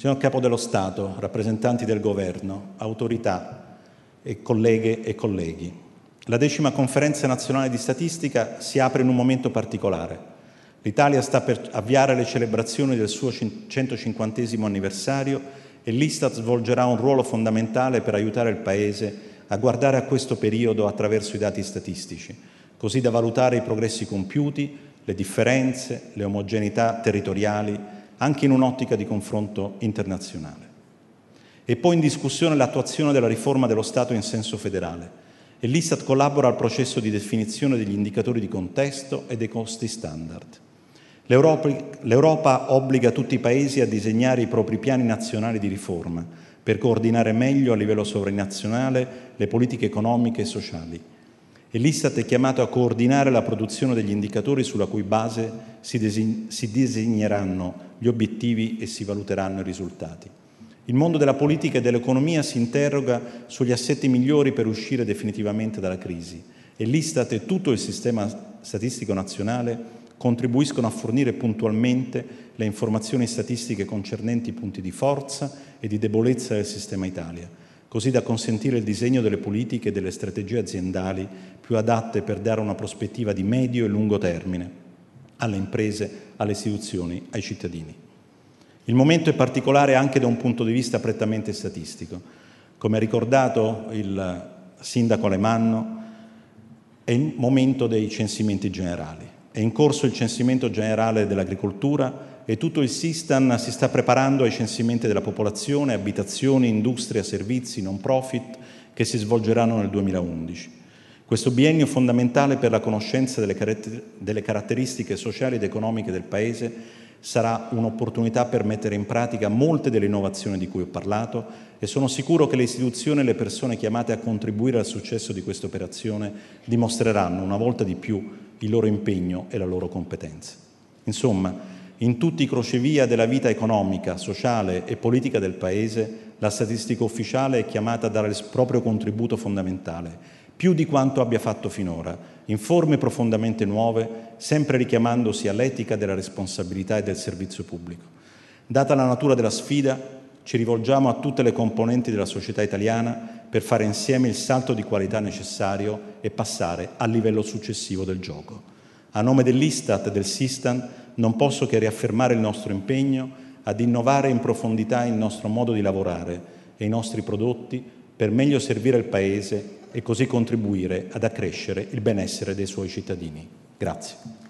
Signor Capo dello Stato, rappresentanti del Governo, autorità e colleghe e colleghi, la decima conferenza nazionale di statistica si apre in un momento particolare. L'Italia sta per avviare le celebrazioni del suo 150 anniversario e l'Istat svolgerà un ruolo fondamentale per aiutare il Paese a guardare a questo periodo attraverso i dati statistici, così da valutare i progressi compiuti, le differenze, le omogeneità territoriali, anche in un'ottica di confronto internazionale. E poi in discussione l'attuazione della riforma dello Stato in senso federale. E l'Istat collabora al processo di definizione degli indicatori di contesto e dei costi standard. L'Europa, L'Europa obbliga tutti i paesi a disegnare i propri piani nazionali di riforma per coordinare meglio a livello sovranazionale le politiche economiche e sociali e l'Istat è chiamato a coordinare la produzione degli indicatori sulla cui base si, design- si, disegneranno gli obiettivi e si valuteranno i risultati. Il mondo della politica e dell'economia si interroga sugli assetti migliori per uscire definitivamente dalla crisi e l'Istat e tutto il sistema statistico nazionale contribuiscono a fornire puntualmente le informazioni statistiche concernenti i punti di forza e di debolezza del sistema Italia così da consentire il disegno delle politiche e delle strategie aziendali più adatte per dare una prospettiva di medio e lungo termine alle imprese, alle istituzioni, ai cittadini. Il momento è particolare anche da un punto di vista prettamente statistico. Come ha ricordato il sindaco Alemanno, è il momento dei censimenti generali. È in corso il censimento generale dell'agricoltura e tutto il Sistan si sta preparando ai censimenti della popolazione, abitazioni, industria, servizi, non profit che si svolgeranno nel 2011. Questo biennio fondamentale per la conoscenza delle, delle caratteristiche sociali ed economiche del Paese sarà un'opportunità per mettere in pratica molte delle innovazioni di cui ho parlato e sono sicuro che le istituzioni e le persone chiamate a contribuire al successo di questa operazione dimostreranno una volta di più il loro impegno e la loro competenza. Insomma, in tutti i crocevia della vita economica, sociale e politica del Paese, la statistica ufficiale è chiamata a dare il proprio contributo fondamentale più di quanto abbia fatto finora, in forme profondamente nuove, sempre richiamandosi all'etica della responsabilità e del servizio pubblico. Data la natura della sfida, ci rivolgiamo a tutte le componenti della società italiana per fare insieme il salto di qualità necessario e passare al livello successivo del gioco. A nome dell'Istat e del Sistan non posso che riaffermare il nostro impegno ad innovare in profondità il nostro modo di lavorare e i nostri prodotti per meglio servire il Paese e così contribuire ad accrescere il benessere dei suoi cittadini. Grazie.